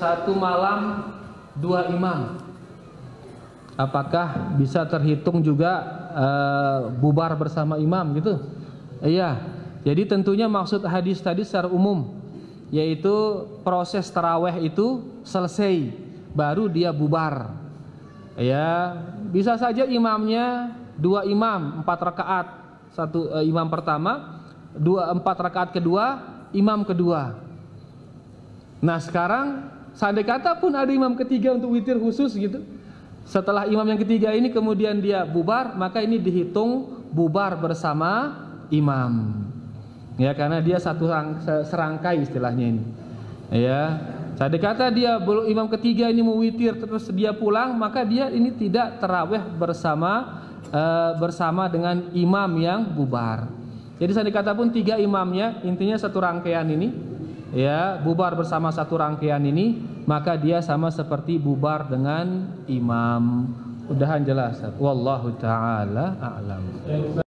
satu malam dua imam. Apakah bisa terhitung juga e, bubar bersama imam gitu? Iya. Jadi tentunya maksud hadis tadi secara umum yaitu proses taraweh itu selesai baru dia bubar. Ya, bisa saja imamnya dua imam empat rakaat satu e, imam pertama dua empat rakaat kedua imam kedua nah sekarang Seandai kata pun ada imam ketiga untuk witir khusus gitu. Setelah imam yang ketiga ini kemudian dia bubar, maka ini dihitung bubar bersama imam. Ya, karena dia satu serangkai istilahnya ini. Ya. Seandai kata dia belum imam ketiga ini mau witir terus dia pulang, maka dia ini tidak terawih bersama e, bersama dengan imam yang bubar. Jadi seandai kata pun tiga imamnya, intinya satu rangkaian ini ya bubar bersama satu rangkaian ini maka dia sama seperti bubar dengan imam udahan jelas wallahu taala a'lam